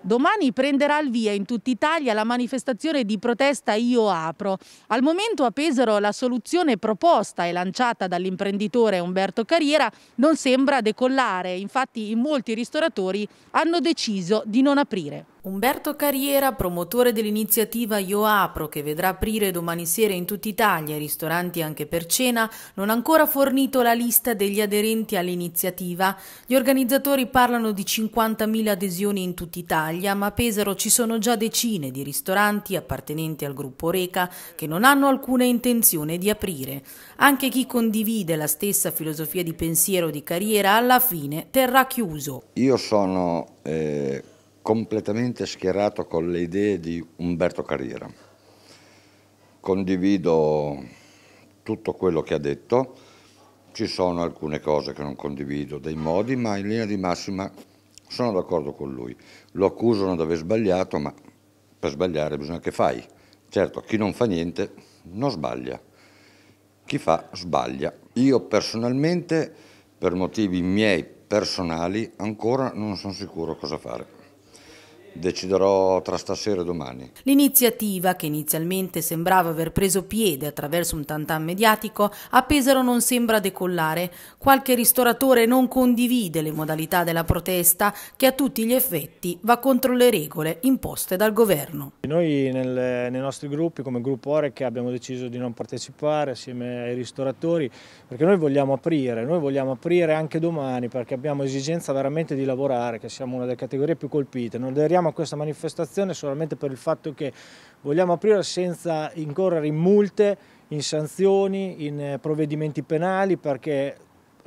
Domani prenderà il via in tutta Italia la manifestazione di protesta Io Apro. Al momento a Pesaro la soluzione proposta e lanciata dall'imprenditore Umberto Carriera non sembra decollare, infatti in molti ristoratori hanno deciso di non aprire. Umberto Carriera, promotore dell'iniziativa Io Apro, che vedrà aprire domani sera in tutta Italia i ristoranti anche per cena, non ha ancora fornito la lista degli aderenti all'iniziativa. Gli organizzatori parlano di 50.000 adesioni in tutta Italia, ma a Pesaro ci sono già decine di ristoranti appartenenti al gruppo Reca che non hanno alcuna intenzione di aprire. Anche chi condivide la stessa filosofia di pensiero di Carriera alla fine terrà chiuso. Io sono... Eh completamente schierato con le idee di Umberto Carriera. Condivido tutto quello che ha detto, ci sono alcune cose che non condivido, dei modi, ma in linea di massima sono d'accordo con lui. Lo accusano di aver sbagliato, ma per sbagliare bisogna che fai. Certo, chi non fa niente non sbaglia, chi fa sbaglia. Io personalmente, per motivi miei personali, ancora non sono sicuro cosa fare. Deciderò tra stasera e domani. L'iniziativa, che inizialmente sembrava aver preso piede attraverso un tantan mediatico, a Pesaro non sembra decollare. Qualche ristoratore non condivide le modalità della protesta che a tutti gli effetti va contro le regole imposte dal governo. Noi nel, nei nostri gruppi, come gruppo Oreca, abbiamo deciso di non partecipare assieme ai ristoratori perché noi vogliamo aprire, noi vogliamo aprire anche domani perché abbiamo esigenza veramente di lavorare, che siamo una delle categorie più colpite. Non aderiamo a questa manifestazione solamente per il fatto che vogliamo aprire senza incorrere in multe, in sanzioni, in eh, provvedimenti penali perché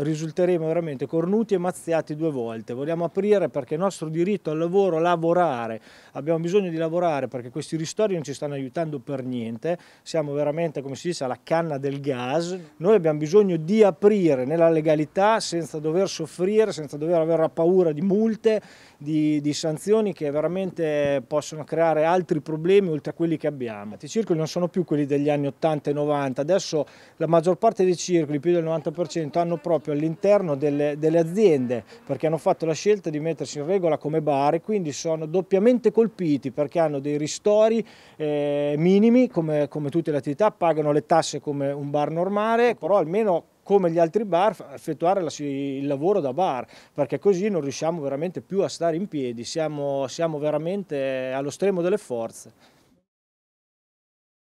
risulteremo veramente cornuti e mazziati due volte. Vogliamo aprire perché il nostro diritto al lavoro, lavorare, abbiamo bisogno di lavorare perché questi ristori non ci stanno aiutando per niente, siamo veramente come si dice alla canna del gas, noi abbiamo bisogno di aprire nella legalità senza dover soffrire, senza dover avere la paura di multe, di, di sanzioni che veramente possono creare altri problemi oltre a quelli che abbiamo. I circoli non sono più quelli degli anni 80 e 90, adesso la maggior parte dei circoli, più del 90%, hanno proprio proprio all'interno delle, delle, aziende perché hanno fatto la scelta di mettersi in regola come bar e quindi sono doppiamente colpiti perché hanno dei ristori eh, minimi come, come tutte le attività, pagano le tasse come un bar normale, però almeno come gli altri bar, effettuare il lavoro da bar, perché così non riusciamo veramente più a stare in piedi, siamo, siamo veramente allo stremo delle forze.